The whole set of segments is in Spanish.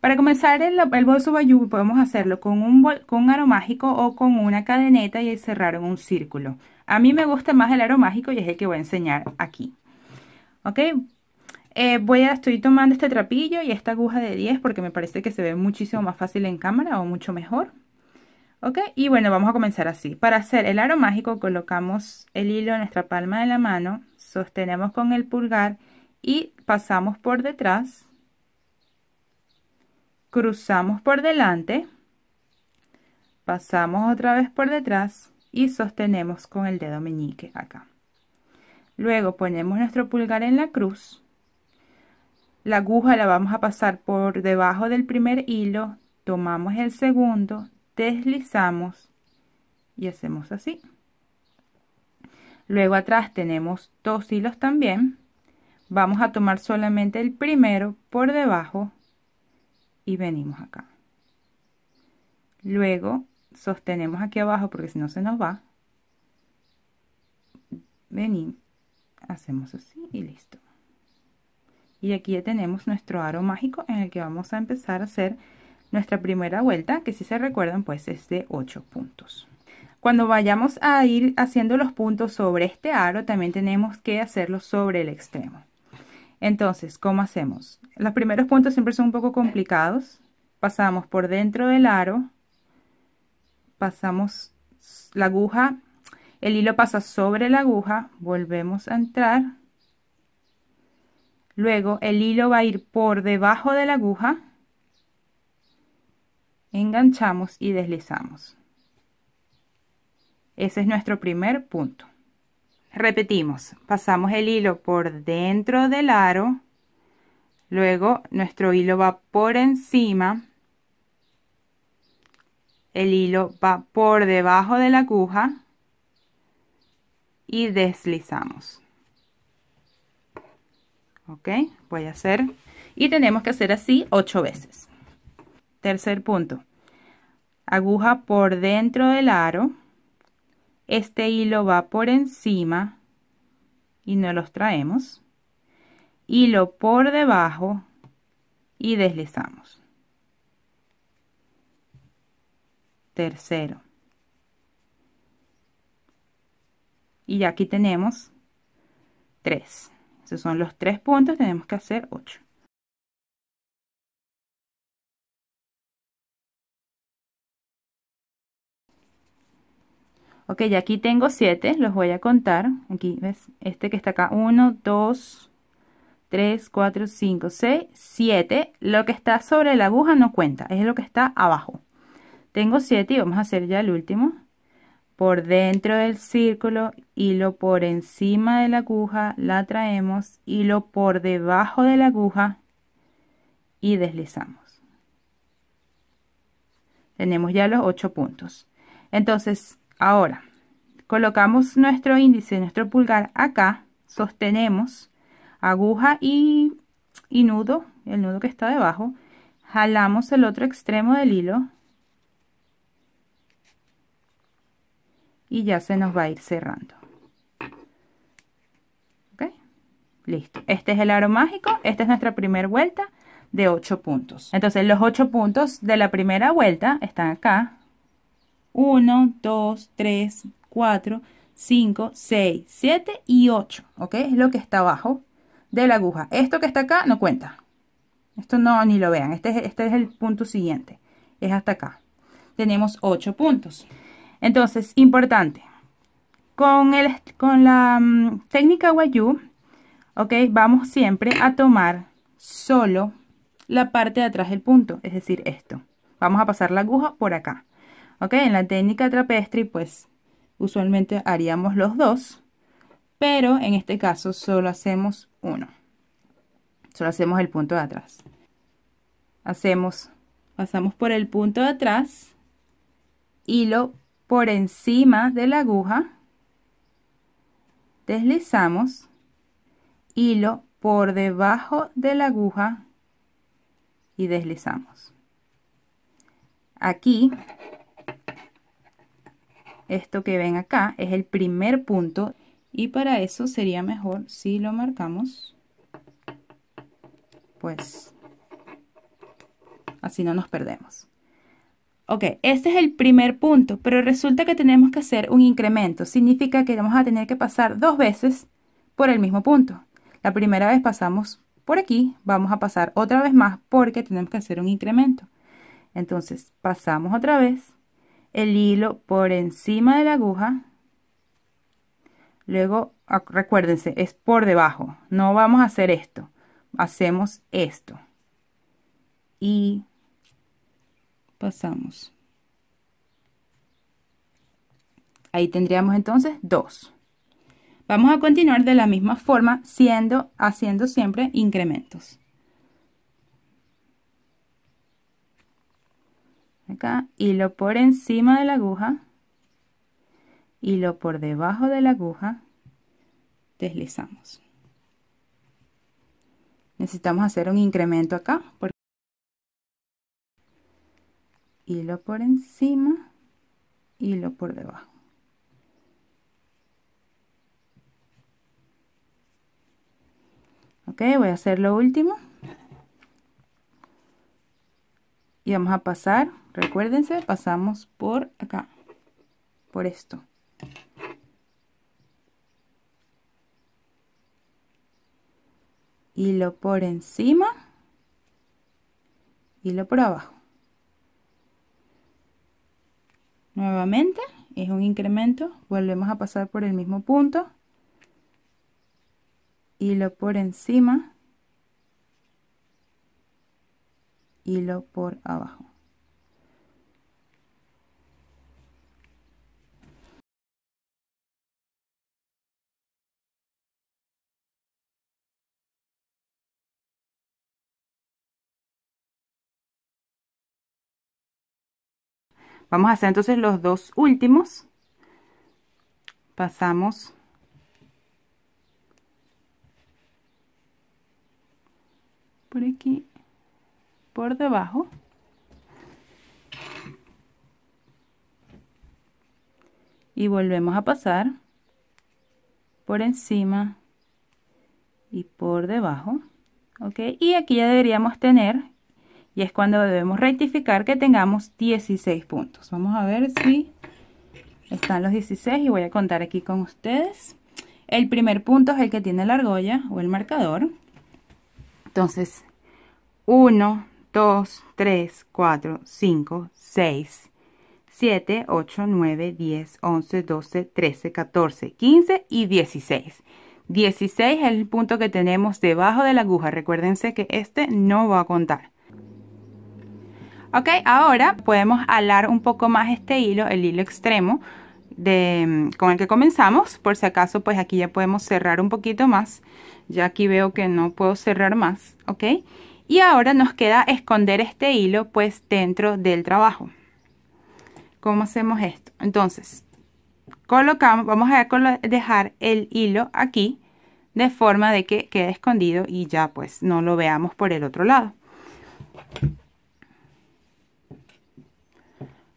Para comenzar el, bolso bayú podemos hacerlo con un, con aro mágico o con una cadeneta y cerrar en un círculo. A mí me gusta más el aro mágico y es el que voy a enseñar aquí. ¿Ok? Eh, voy a, estoy tomando este trapillo y esta aguja de 10 porque me parece que se ve muchísimo más fácil en cámara o mucho mejor. ¿Ok? Y bueno, vamos a comenzar así. Para hacer el aro mágico colocamos el hilo en nuestra palma de la mano, sostenemos con el pulgar y pasamos por detrás cruzamos por delante, pasamos otra vez por detrás y sostenemos con el dedo meñique acá. Luego ponemos nuestro pulgar en la cruz. La aguja la vamos a pasar por debajo del primer hilo, tomamos el segundo, deslizamos y hacemos así. Luego atrás tenemos dos hilos también. Vamos a tomar solamente el primero por debajo y venimos acá. Luego sostenemos aquí abajo porque si no se nos va. Venimos, hacemos así y listo. Y aquí ya tenemos nuestro aro mágico en el que vamos a empezar a hacer nuestra primera vuelta, que si se recuerdan pues es de 8 puntos. Cuando vayamos a ir haciendo los puntos sobre este aro, también tenemos que hacerlo sobre el extremo. Entonces, ¿cómo hacemos? Los primeros puntos siempre son un poco complicados. Pasamos por dentro del aro, pasamos la aguja, el hilo pasa sobre la aguja, volvemos a entrar. Luego el hilo va a ir por debajo de la aguja, enganchamos y deslizamos. Ese es nuestro primer punto repetimos pasamos el hilo por dentro del aro luego nuestro hilo va por encima el hilo va por debajo de la aguja y deslizamos ok voy a hacer y tenemos que hacer así ocho veces tercer punto aguja por dentro del aro este hilo va por encima y no los traemos hilo por debajo y deslizamos tercero y aquí tenemos tres esos son los tres puntos tenemos que hacer ocho Ok, ya aquí tengo 7, los voy a contar. Aquí, ¿ves? Este que está acá, 1, 2, 3, 4, 5, 6, 7. Lo que está sobre la aguja no cuenta, es lo que está abajo. Tengo 7 y vamos a hacer ya el último. Por dentro del círculo, hilo por encima de la aguja, la traemos, hilo por debajo de la aguja y deslizamos. Tenemos ya los 8 puntos. Entonces, Ahora, colocamos nuestro índice, nuestro pulgar acá, sostenemos aguja y, nudo, el nudo que está debajo, jalamos el otro extremo del hilo y ya se nos va a ir cerrando. Listo. Este es el aro mágico, esta es nuestra primera vuelta de 8 puntos. Entonces los 8 puntos de la primera vuelta están acá, 1, 2, 3, 4, 5, 6, 7 y 8, ¿ok? Es lo que está abajo de la aguja. Esto que está acá no cuenta. Esto no, ni lo vean. Este es, este es el punto siguiente. Es hasta acá. Tenemos 8 puntos. Entonces, importante. Con, con la mm, técnica Wayuu, ¿ok? Vamos siempre a tomar solo la parte de atrás del punto, es decir, esto. Vamos a pasar la aguja por acá. Ok, en la técnica trapestre pues usualmente haríamos los dos, pero en este caso solo hacemos uno. Solo hacemos el punto de atrás. Hacemos, pasamos por el punto de atrás, hilo por encima de la aguja, deslizamos, hilo por debajo de la aguja y deslizamos. Aquí esto que ven acá es el primer punto y para eso sería mejor si lo marcamos pues así no nos perdemos. Ok, este es el primer punto, pero resulta que tenemos que hacer un incremento. Significa que vamos a tener que pasar dos veces por el mismo punto. La primera vez pasamos por aquí, vamos a pasar otra vez más porque tenemos que hacer un incremento. Entonces pasamos otra vez, el hilo por encima de la aguja luego recuérdense es por debajo no vamos a hacer esto hacemos esto y pasamos ahí tendríamos entonces dos vamos a continuar de la misma forma siendo haciendo siempre incrementos acá, hilo por encima de la aguja, y lo por debajo de la aguja, deslizamos. Necesitamos hacer un incremento acá. Porque hilo por encima, hilo por debajo. Ok, voy a hacer lo último. Y vamos a pasar Recuérdense, pasamos por acá, por esto. Hilo por encima, hilo por abajo. Nuevamente es un incremento, volvemos a pasar por el mismo punto. Hilo por encima, hilo por abajo. Vamos a hacer entonces los dos últimos. Pasamos por aquí, por debajo. Y volvemos a pasar por encima y por debajo. ¿Ok? Y aquí ya deberíamos tener y es cuando debemos rectificar que tengamos 16 puntos. Vamos a ver si están los 16 y voy a contar aquí con ustedes. El primer punto es el que tiene la argolla o el marcador. Entonces, 1, 2, 3, 4, 5, 6, 7, 8, 9, 10, 11, 12, 13, 14, 15 y 16. 16 es el punto que tenemos debajo de la aguja. Recuérdense que este no va a contar. Ok, ahora podemos alar un poco más este hilo, el hilo extremo de, mm, con el que comenzamos. Por si acaso, pues aquí ya podemos cerrar un poquito más. Ya aquí veo que no puedo cerrar más, ¿ok? Y ahora nos queda esconder este hilo, pues, dentro del trabajo. ¿Cómo hacemos esto? Entonces, colocamos, vamos a dejar el hilo aquí de forma de que quede escondido y ya, pues, no lo veamos por el otro lado.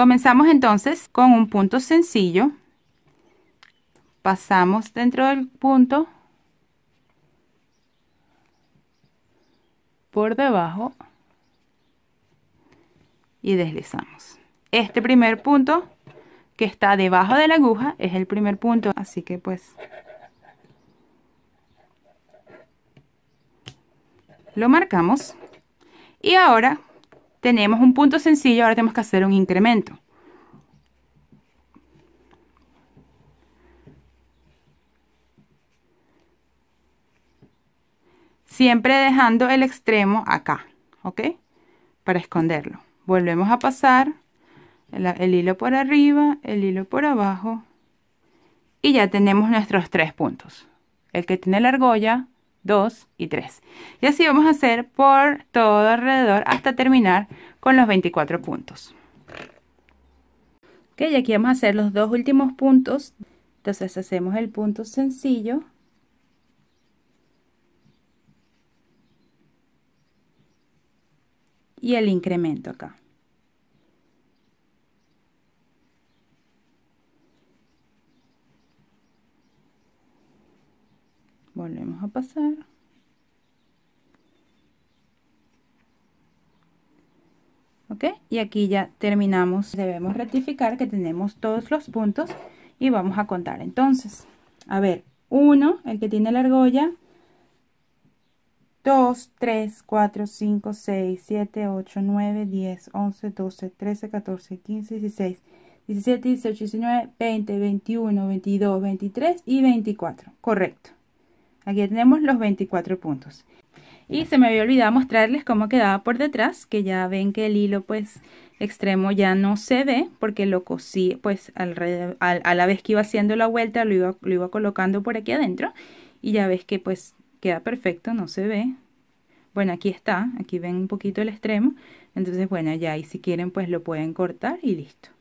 Comenzamos entonces con un punto sencillo. Pasamos dentro del punto por debajo y deslizamos. Este primer punto que está debajo de la aguja es el primer punto, así que pues lo marcamos. Y ahora tenemos un punto sencillo, ahora tenemos que hacer un incremento. Siempre dejando el extremo acá, ¿ok? Para esconderlo. Volvemos a pasar el, el hilo por arriba, el hilo por abajo y ya tenemos nuestros tres puntos. El que tiene la argolla, 2 y 3. Y así vamos a hacer por todo alrededor hasta terminar con los 24 puntos. Ok, ya aquí vamos a hacer los dos últimos puntos. Entonces hacemos el punto sencillo. Y el incremento acá. volvemos a pasar ok y aquí ya terminamos debemos rectificar que tenemos todos los puntos y vamos a contar entonces a ver 1 el que tiene la argolla 2, 3, 4, 5, 6, 7, 8, 9, 10, 11, 12, 13, 14, 15, 16, 17, 18, 19, 20, 21, 22, 23 y 24. Correcto. Aquí tenemos los 24 puntos. Y se me había olvidado mostrarles cómo quedaba por detrás, que ya ven que el hilo pues extremo ya no se ve porque lo cosí pues a, la vez que iba haciendo la vuelta lo iba, lo iba colocando por aquí adentro y ya ves que pues queda perfecto, no se ve. Bueno, aquí está, aquí ven un poquito el extremo, entonces bueno, ya y si quieren pues lo pueden cortar y listo.